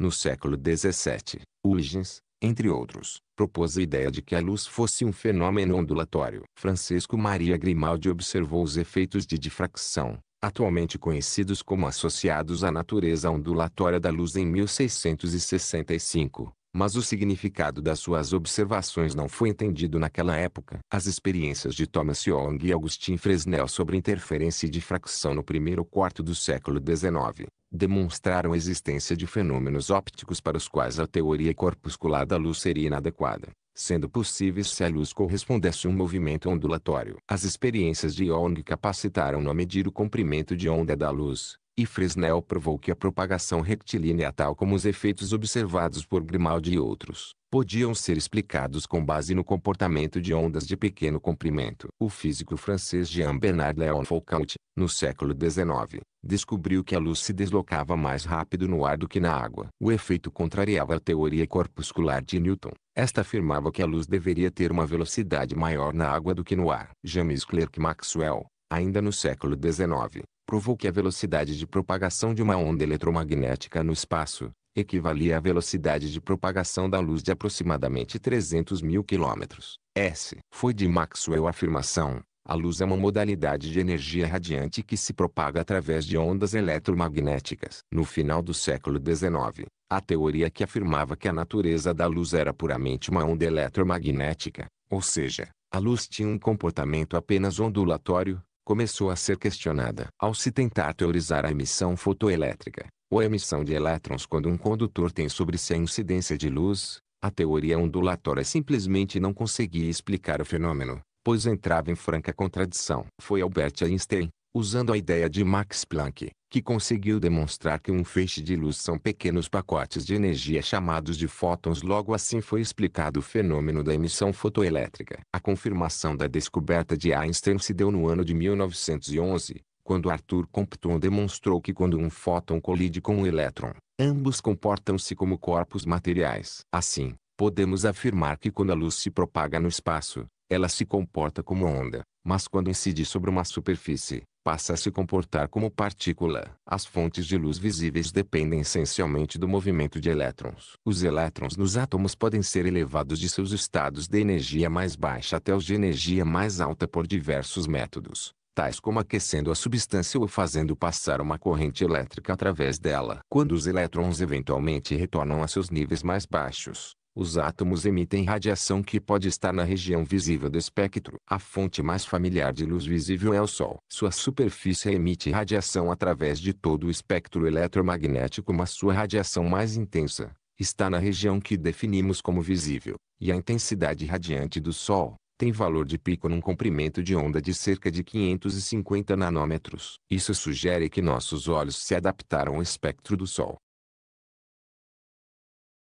No século XVII, Huygens, entre outros, propôs a ideia de que a luz fosse um fenômeno ondulatório. Francisco Maria Grimaldi observou os efeitos de difração, atualmente conhecidos como associados à natureza ondulatória da luz em 1665, mas o significado das suas observações não foi entendido naquela época. As experiências de Thomas Young e Augustin Fresnel sobre interferência e difração no primeiro quarto do século XIX demonstraram a existência de fenômenos ópticos para os quais a teoria corpuscular da luz seria inadequada, sendo possíveis se a luz correspondesse a um movimento ondulatório. As experiências de Young capacitaram-no a medir o comprimento de onda da luz, e Fresnel provou que a propagação rectilínea tal como os efeitos observados por Grimaldi e outros, podiam ser explicados com base no comportamento de ondas de pequeno comprimento. O físico francês Jean Bernard Léon Foucault, no século XIX, descobriu que a luz se deslocava mais rápido no ar do que na água. O efeito contrariava a teoria corpuscular de Newton. Esta afirmava que a luz deveria ter uma velocidade maior na água do que no ar. James Clerk Maxwell, ainda no século XIX, provou que a velocidade de propagação de uma onda eletromagnética no espaço equivalia à velocidade de propagação da luz de aproximadamente 300 mil quilômetros. S. Foi de Maxwell a afirmação, a luz é uma modalidade de energia radiante que se propaga através de ondas eletromagnéticas. No final do século XIX, a teoria que afirmava que a natureza da luz era puramente uma onda eletromagnética, ou seja, a luz tinha um comportamento apenas ondulatório, começou a ser questionada ao se tentar teorizar a emissão fotoelétrica, ou a emissão de elétrons quando um condutor tem sobre si a incidência de luz, a teoria ondulatória simplesmente não conseguia explicar o fenômeno, pois entrava em franca contradição. Foi Albert Einstein, usando a ideia de Max Planck, que conseguiu demonstrar que um feixe de luz são pequenos pacotes de energia chamados de fótons. Logo assim foi explicado o fenômeno da emissão fotoelétrica. A confirmação da descoberta de Einstein se deu no ano de 1911, quando Arthur Compton demonstrou que quando um fóton colide com um elétron, ambos comportam-se como corpos materiais. Assim, podemos afirmar que quando a luz se propaga no espaço, ela se comporta como onda, mas quando incide sobre uma superfície, passa a se comportar como partícula. As fontes de luz visíveis dependem essencialmente do movimento de elétrons. Os elétrons nos átomos podem ser elevados de seus estados de energia mais baixa até os de energia mais alta por diversos métodos tais como aquecendo a substância ou fazendo passar uma corrente elétrica através dela. Quando os elétrons eventualmente retornam a seus níveis mais baixos, os átomos emitem radiação que pode estar na região visível do espectro. A fonte mais familiar de luz visível é o Sol. Sua superfície emite radiação através de todo o espectro eletromagnético, mas sua radiação mais intensa está na região que definimos como visível, e a intensidade radiante do Sol tem valor de pico num comprimento de onda de cerca de 550 nanômetros. Isso sugere que nossos olhos se adaptaram ao espectro do Sol.